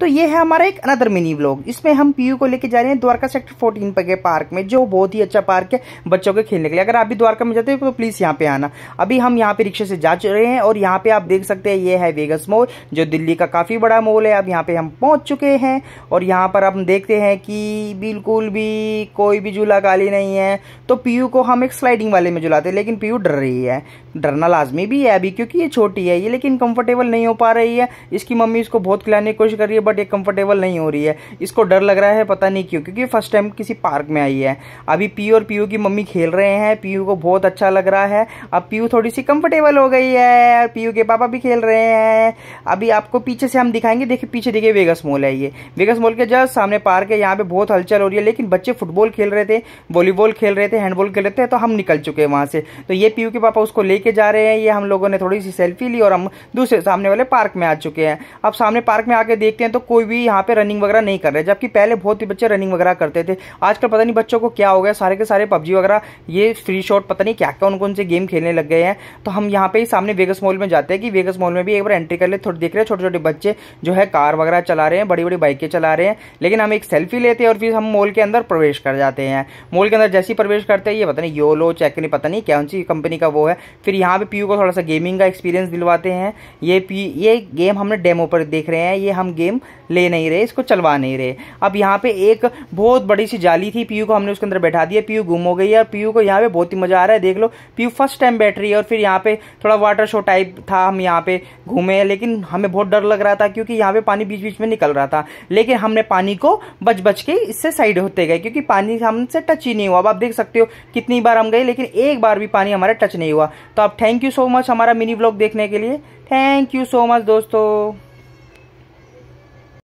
तो ये है हमारा एक अनदर मिनी ब्लॉग इसमें हम पीयू को लेके जा रहे हैं द्वारका सेक्टर 14 पर के पार्क में जो बहुत ही अच्छा पार्क है बच्चों के खेलने के लिए अगर आप भी द्वारका में जाते हो तो प्लीज़ यहाँ पे आना अभी हम यहाँ पे रिक्शे से जा रहे हैं और यहाँ पे आप देख सकते हैं ये है वेगस मॉल जो दिल्ली का काफ़ी बड़ा मॉल है अब यहाँ पे हम पहुंच चुके हैं और यहाँ पर हम देखते हैं कि बिल्कुल भी कोई भी झूला खाली नहीं है तो पीयू को हम एक स्लाइडिंग वाले में झुलाते हैं लेकिन पीयू डर रही है डरना लाजमी भी है अभी क्योंकि ये छोटी है ये लेकिन कंफर्टेबल नहीं हो पा रही है इसकी मम्मी इसको बहुत खिलाने की कोशिश कर रही है बट ये कंफर्टेबल नहीं हो रही है इसको डर लग रहा है पता नहीं क्यों क्योंकि फर्स्ट टाइम किसी पार्क में आई है अभी पी और पीयू की मम्मी खेल रहे हैं पीयू को बहुत अच्छा लग रहा है अब पीयू थोड़ी सी कंफर्टेबल हो गई है और पीयू के पापा भी खेल रहे हैं अभी आपको पीछे से हम दिखाएंगे देखिए पीछे देखिए वेगस मॉल है ये वेगस मॉल के जस्ट सामने पार्क है यहाँ पे बहुत हलचल हो रही है लेकिन बच्चे फुटबॉल खेल रहे थे वॉलीबॉल खेल रहे थे हैंडबॉल खेल रहे थे तो हम निकल चुके हैं वहाँ से तो ये पीयू के पापा उसको लेके जा रहे हैं ये हम लोगों ने थोड़ी सी सेल्फी ली और हम दूसरे सामने वाले पार्क में आ चुके हैं अब सामने पार्क में आके देखते हैं तो कोई भी यहाँ पे रनिंग वगैरह नहीं कर रहे जबकि पहले बहुत ही बच्चे रनिंग वगैरह करते थे आजकल पता नहीं बच्चों को क्या हो गया सारे के सारे पबजी वगैरह ये फ्री शॉट पता नहीं क्या क्या उनको उनसे गेम खेलने लग गए हैं तो हम यहाँ पे ही सामने वेगस मॉल में जाते हैं कि वेगस मॉल में भी एक बार एंट्री कर ले थोड़ी देख रहे हैं छोटे छोटे बच्चे जो है कार वगैरह चला रहे हैं बड़ी बड़ी बाइकें चला रहे हैं लेकिन हम एक सेल्फी लेते हैं और फिर हम मॉल के अंदर प्रवेश कर जाते हैं मॉल के अंदर जैसे ही प्रवेश करते हैं ये पता नहीं योलो चेक नहीं पता नहीं कौन सी कंपनी का वो है फिर यहाँ पे पीयू को थोड़ा सा गेमिंग का एक्सपीरियंस दिलवाते हैं ये पी ये गेम हमने डेमो पर देख रहे हैं ये हम गेम ले नहीं रहे इसको चलवा नहीं रहे अब यहाँ पे एक बहुत बड़ी सी जाली थी पीयू को हमने उसके अंदर बैठा दिया पीयू गुम हो गई है और पीयू को यहाँ पे बहुत ही मजा आ रहा है देख लो पीयू फर्स्ट टाइम बैठ रही है और फिर यहाँ पे थोड़ा वाटर शो टाइप था हम यहाँ पे घूमे लेकिन हमें बहुत डर लग रहा था क्योंकि यहाँ पे पानी बीच बीच में निकल रहा था लेकिन हमने पानी को बच बच के इससे साइड होते गए क्योंकि पानी हमसे टच ही नहीं हुआ अब आप देख सकते हो कितनी बार हम गए लेकिन एक बार भी पानी हमारा टच नहीं हुआ तो आप थैंक यू सो मच हमारा मिनी ब्लॉग देखने के लिए थैंक यू सो मच दोस्तों